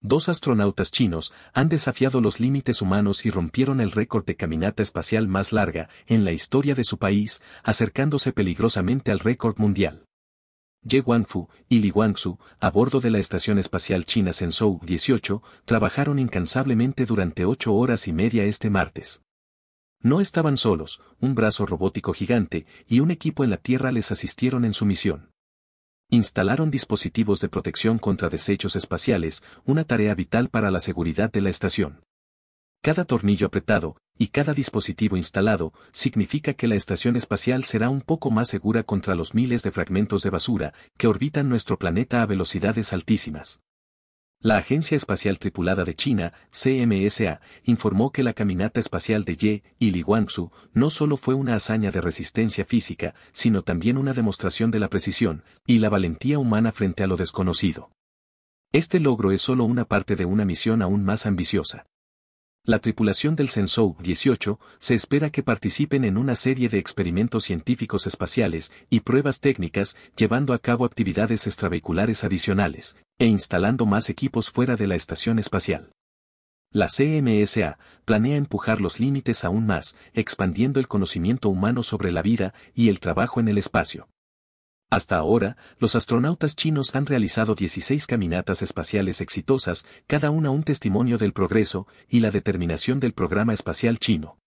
Dos astronautas chinos han desafiado los límites humanos y rompieron el récord de caminata espacial más larga en la historia de su país, acercándose peligrosamente al récord mundial. Ye Wangfu y Li Wangsu, a bordo de la Estación Espacial China Shenzhou 18, trabajaron incansablemente durante ocho horas y media este martes. No estaban solos, un brazo robótico gigante y un equipo en la Tierra les asistieron en su misión. Instalaron dispositivos de protección contra desechos espaciales, una tarea vital para la seguridad de la estación. Cada tornillo apretado, y cada dispositivo instalado, significa que la estación espacial será un poco más segura contra los miles de fragmentos de basura que orbitan nuestro planeta a velocidades altísimas. La Agencia Espacial Tripulada de China, CMSA, informó que la caminata espacial de Ye y Li no solo fue una hazaña de resistencia física, sino también una demostración de la precisión y la valentía humana frente a lo desconocido. Este logro es solo una parte de una misión aún más ambiciosa la tripulación del Sensou 18 se espera que participen en una serie de experimentos científicos espaciales y pruebas técnicas, llevando a cabo actividades extravehiculares adicionales e instalando más equipos fuera de la estación espacial. La CMSA planea empujar los límites aún más, expandiendo el conocimiento humano sobre la vida y el trabajo en el espacio. Hasta ahora, los astronautas chinos han realizado 16 caminatas espaciales exitosas, cada una un testimonio del progreso y la determinación del programa espacial chino.